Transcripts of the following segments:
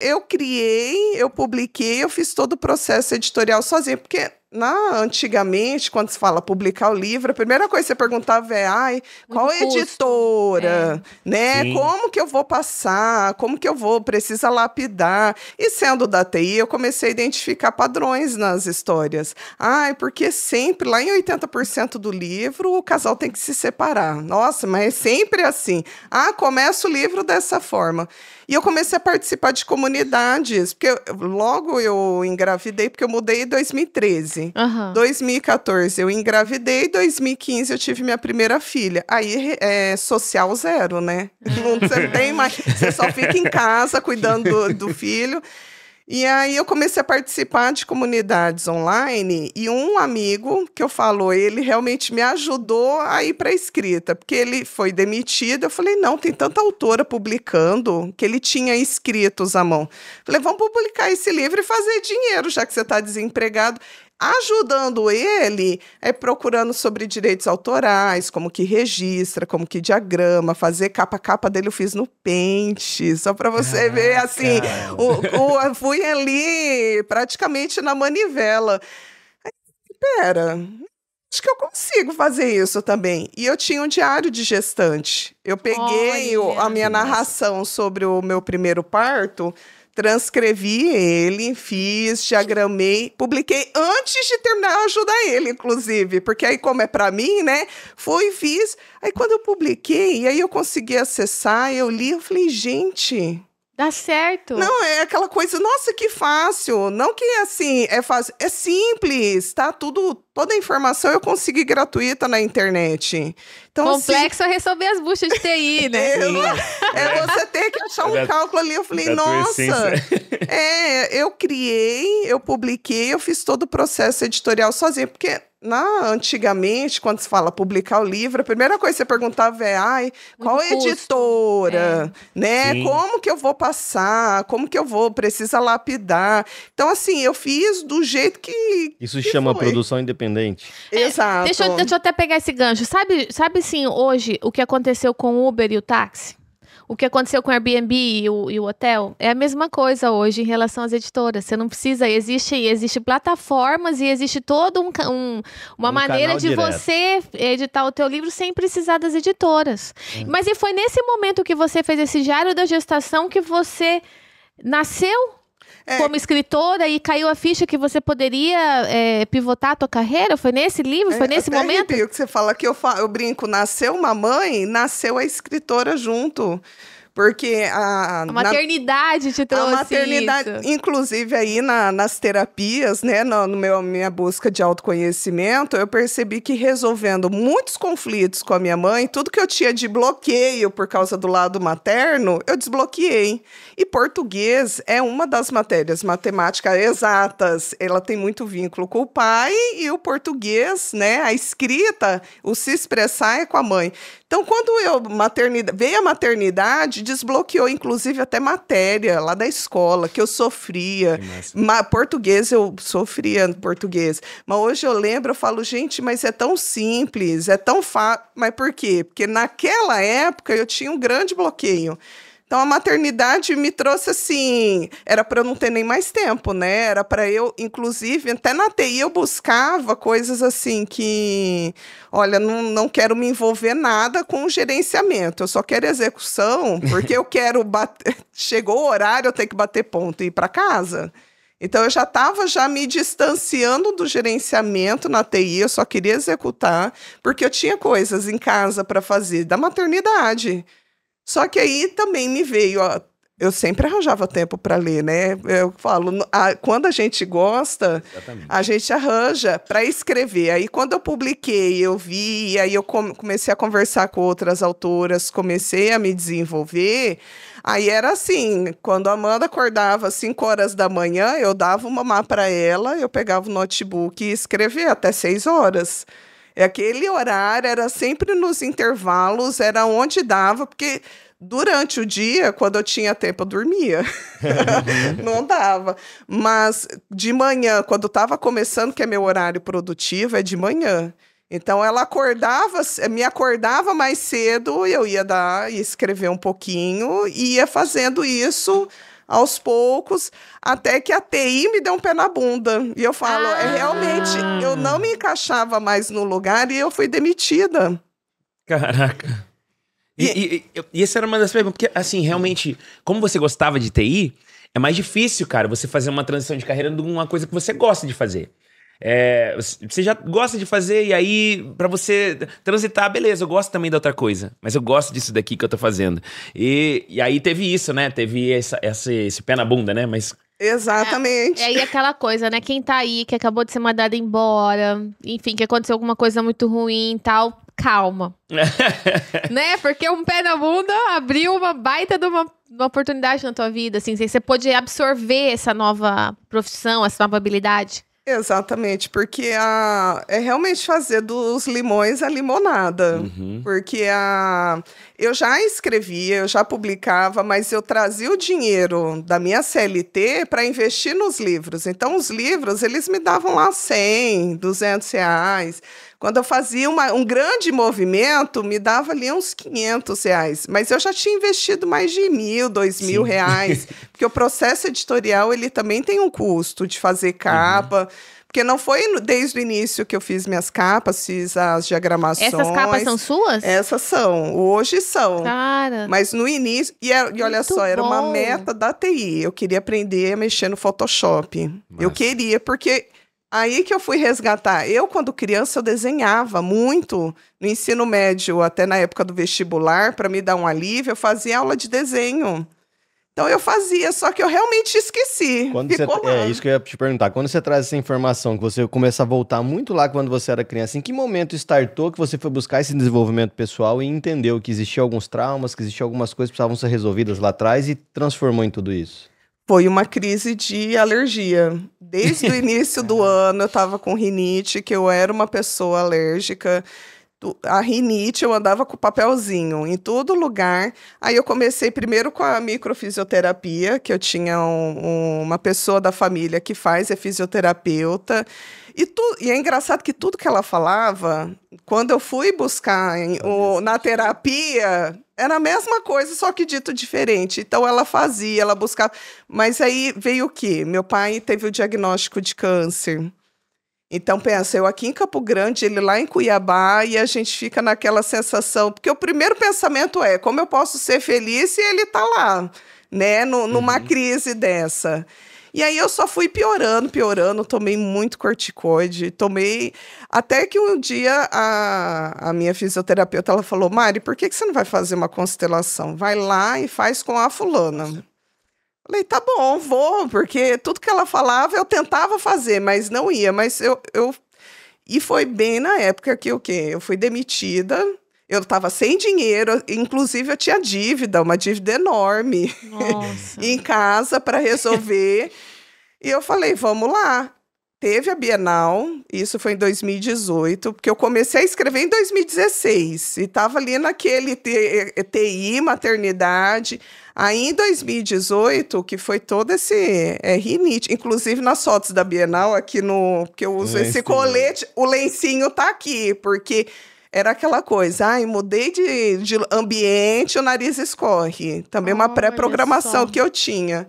eu criei, eu publiquei, eu fiz todo o processo editorial sozinha, porque na, antigamente, quando se fala publicar o livro, a primeira coisa que você perguntava é, ai, qual Muito é editora, é. né? Como que eu vou passar? Como que eu vou? Precisa lapidar. E sendo da TI, eu comecei a identificar padrões nas histórias. Ai, porque sempre, lá em 80% do livro, o casal tem que se separar. Nossa, mas é sempre assim. Ah, começa o livro dessa forma. E eu comecei a participar de comunidades, porque logo eu engravidei, porque eu mudei em 2013. 2015. Uhum. 2014 eu engravidei, 2015 eu tive minha primeira filha. Aí é social zero, né? É. Não você tem mais, você só fica em casa cuidando do, do filho. E aí eu comecei a participar de comunidades online e um amigo que eu falo, ele realmente me ajudou a ir para a escrita, porque ele foi demitido. Eu falei, não, tem tanta autora publicando que ele tinha escritos à mão. Falei, vamos publicar esse livro e fazer dinheiro, já que você está desempregado ajudando ele é procurando sobre direitos autorais, como que registra, como que diagrama, fazer capa a capa dele eu fiz no pente, só para você ah, ver assim, o, o, fui ali praticamente na manivela. pera, acho que eu consigo fazer isso também. E eu tinha um diário de gestante. Eu peguei o, a minha narração sobre o meu primeiro parto transcrevi ele, fiz, diagramei, publiquei antes de terminar, ajuda ajudar ele, inclusive, porque aí, como é para mim, né? Fui, fiz. Aí, quando eu publiquei, e aí eu consegui acessar, eu li, eu falei, gente, Dá certo. Não, é aquela coisa, nossa, que fácil. Não que assim, é fácil. É simples, tá? Tudo, toda a informação eu consegui gratuita na internet. Então, assim, Complexo assim, é resolver as buchas de TI, né? É, é, é, você ter que achar um é cálculo ali. Eu falei, nossa. É, eu criei, eu publiquei, eu fiz todo o processo editorial sozinha, porque na antigamente, quando se fala publicar o livro, a primeira coisa que você perguntava é, ai, qual Muito é editora, é. né? Como que eu vou passar? Como que eu vou? Precisa lapidar. Então assim, eu fiz do jeito que Isso que chama foi. produção independente. É, Exato. Deixa eu, deixa eu até pegar esse gancho. Sabe, sabe sim, hoje o que aconteceu com o Uber e o táxi? o que aconteceu com o Airbnb e o, e o, hotel é a mesma coisa hoje em relação às editoras. Você não precisa, existe, existe plataformas e existe todo um, um uma um maneira de direto. você editar o teu livro sem precisar das editoras. É. Mas e foi nesse momento que você fez esse diário da gestação que você nasceu é. como escritora e caiu a ficha que você poderia é, pivotar a tua carreira? Foi nesse livro? Foi é, nesse momento? É, que você fala que eu, fa eu brinco, nasceu uma mãe, nasceu a escritora junto. Porque a. A maternidade na, te trouxe. A maternidade, isso. inclusive aí na, nas terapias, né? No, no, meu, minha busca de autoconhecimento, eu percebi que resolvendo muitos conflitos com a minha mãe, tudo que eu tinha de bloqueio por causa do lado materno, eu desbloqueei. E português é uma das matérias matemáticas exatas. Ela tem muito vínculo com o pai e o português, né? A escrita, o se expressar é com a mãe. Então, quando eu maternidade, veio a maternidade, desbloqueou, inclusive, até matéria lá da escola que eu sofria. Que português, eu sofria português. Mas hoje eu lembro, eu falo, gente, mas é tão simples, é tão fácil. Mas por quê? Porque naquela época eu tinha um grande bloqueio. Então a maternidade me trouxe assim, era para eu não ter nem mais tempo, né? Era para eu, inclusive, até na TI eu buscava coisas assim que, olha, não, não quero me envolver nada com gerenciamento, eu só quero execução, porque eu quero bater, chegou o horário eu tenho que bater ponto e ir para casa. Então eu já estava já me distanciando do gerenciamento na TI, eu só queria executar, porque eu tinha coisas em casa para fazer da maternidade. Só que aí também me veio, ó, eu sempre arranjava tempo para ler, né? Eu falo, a, quando a gente gosta, Exatamente. a gente arranja para escrever. Aí quando eu publiquei, eu vi, aí eu comecei a conversar com outras autoras, comecei a me desenvolver. Aí era assim, quando a Amanda acordava às 5 horas da manhã, eu dava uma má para ela, eu pegava o notebook e escrevia até 6 horas. É aquele horário era sempre nos intervalos, era onde dava, porque durante o dia, quando eu tinha tempo, eu dormia. Uhum. não dava. Mas de manhã, quando estava começando, que é meu horário produtivo, é de manhã. Então ela acordava, me acordava mais cedo, eu ia dar, ia escrever um pouquinho, e ia fazendo isso aos poucos, até que a TI me deu um pé na bunda. E eu falo, é, ah. é, realmente, eu não me encaixava mais no lugar e eu fui demitida. Caraca. E, e, e, essa era uma das perguntas, porque assim, realmente, como você gostava de TI, é mais difícil, cara, você fazer uma transição de carreira de uma coisa que você gosta de fazer. É, você já gosta de fazer e aí para você transitar, beleza, eu gosto também da outra coisa, mas eu gosto disso daqui que eu tô fazendo. E, e aí teve isso, né? Teve essa, essa esse pé na bunda, né? Mas Exatamente. É, e aí aquela coisa, né? Quem tá aí, que acabou de ser mandado embora, enfim, que aconteceu alguma coisa muito ruim e tal, calma. né? Porque um pé na bunda abriu uma baita de uma, uma oportunidade na tua vida, assim, você pôde absorver essa nova profissão, essa nova habilidade. Exatamente, porque a, é realmente fazer dos limões a limonada. Uhum. Porque a, eu já escrevia, eu já publicava, mas eu trazia o dinheiro da minha CLT para investir nos livros. Então, os livros, eles me davam lá 100, 200 reais. Quando eu fazia uma, um grande movimento, me dava ali uns 500 reais. Mas eu já tinha investido mais de mil, dois mil reais. Porque o processo editorial, ele também tem um custo de fazer uhum. capa. Uhum porque não foi desde o início que eu fiz minhas capas, fiz as diagramações. Essas capas são suas? Essas são. Hoje são. Cara. Mas no início. E, era, e olha só, bom. era uma meta da TI. Eu queria aprender a mexer no Photoshop. Mas... Eu queria, porque. Aí que eu fui resgatar. Eu, quando criança, eu desenhava muito no ensino médio, até na época do vestibular, para me dar um alívio, eu fazia aula de desenho. Então eu fazia, só que eu realmente esqueci. Quando você, é isso que eu ia te perguntar. Quando você traz essa informação, que você começa a voltar muito lá quando você era criança, em que momento startou que você foi buscar esse desenvolvimento pessoal e entendeu que existiam alguns traumas, que existiam algumas coisas que precisavam ser resolvidas lá atrás e transformou em tudo isso? Foi uma crise de alergia. Desde o início do ano eu estava com rinite, que eu era uma pessoa alérgica a rinite, eu andava com papelzinho em todo lugar. Aí eu comecei primeiro com a microfisioterapia, que eu tinha um, um, uma pessoa da família que faz, é fisioterapeuta. E, tu, e é engraçado que tudo que ela falava, quando eu fui buscar em, o, na terapia, era a mesma coisa, só que dito diferente. Então ela fazia, ela buscava. Mas aí veio o quê? Meu pai teve o diagnóstico de câncer. Então, pensa, eu aqui em Campo Grande, ele lá em Cuiabá, e a gente fica naquela sensação. Porque o primeiro pensamento é como eu posso ser feliz se ele está lá, né, no, numa uhum. crise dessa. E aí eu só fui piorando, piorando, tomei muito corticoide, tomei. Até que um dia a, a minha fisioterapeuta ela falou: Mari, por que, que você não vai fazer uma constelação? Vai lá e faz com a fulana. Falei, tá bom, vou, porque tudo que ela falava eu tentava fazer, mas não ia. Mas eu. eu... E foi bem na época que o quê? Eu fui demitida, eu estava sem dinheiro, inclusive eu tinha dívida, uma dívida enorme em casa para resolver. e eu falei, vamos lá. Teve a Bienal, isso foi em 2018, porque eu comecei a escrever em 2016 e estava ali naquele TI, eh, maternidade. Aí em 2018, que foi todo esse é, rinite, inclusive nas fotos da Bienal, aqui no. que eu uso esse colete, o lencinho tá aqui, porque era aquela coisa, ai, mudei de, de ambiente, o nariz escorre. Também oh, uma pré-programação que eu tinha.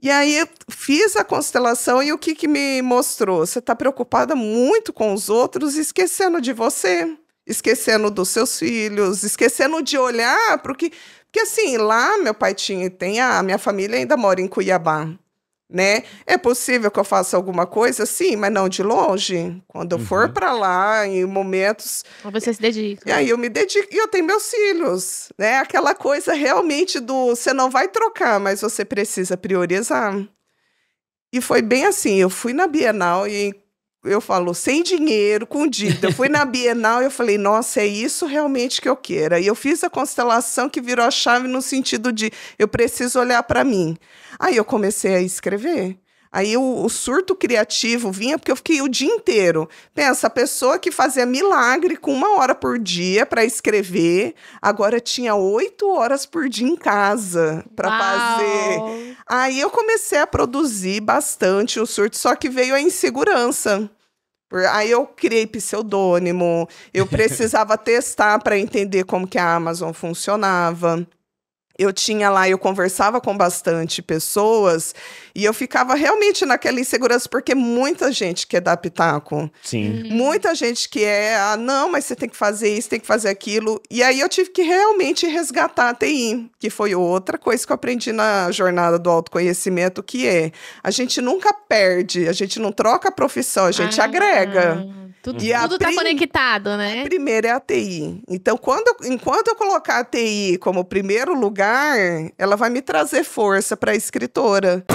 E aí eu fiz a constelação e o que, que me mostrou? Você está preocupada muito com os outros, esquecendo de você, esquecendo dos seus filhos, esquecendo de olhar para o que. Porque assim, lá meu pai tinha, tem a minha família ainda mora em Cuiabá né? É possível que eu faça alguma coisa, sim, mas não de longe. Quando eu uhum. for para lá, em momentos. Você se dedica. E aí eu me dedico. E eu tenho meus filhos, né? Aquela coisa realmente do você não vai trocar, mas você precisa priorizar. E foi bem assim. Eu fui na Bienal e eu falo, sem dinheiro, com dívida. Eu fui na Bienal e eu falei, nossa, é isso realmente que eu quero. Aí eu fiz a constelação que virou a chave no sentido de eu preciso olhar para mim. Aí eu comecei a escrever. Aí o, o, surto criativo vinha porque eu fiquei o dia inteiro. Pensa, a pessoa que fazia milagre com uma hora por dia para escrever, agora tinha oito horas por dia em casa para fazer. Aí eu comecei a produzir bastante o surto, só que veio a insegurança. Aí eu criei pseudônimo, eu precisava testar para entender como que a Amazon funcionava eu tinha lá, eu conversava com bastante pessoas e eu ficava realmente naquela insegurança, porque muita gente quer dar pitaco. Sim. Uhum. Muita gente que é, ah, não, mas você tem que fazer isso, tem que fazer aquilo. E aí eu tive que realmente resgatar a TI, que foi outra coisa que eu aprendi na jornada do autoconhecimento, que é a gente nunca perde, a gente não troca a profissão, a gente ah. agrega. Tudo, e é tudo tá conectado, né? A primeira é a TI. Então, quando, enquanto eu colocar a TI como primeiro lugar, ela vai me trazer força para a escritora.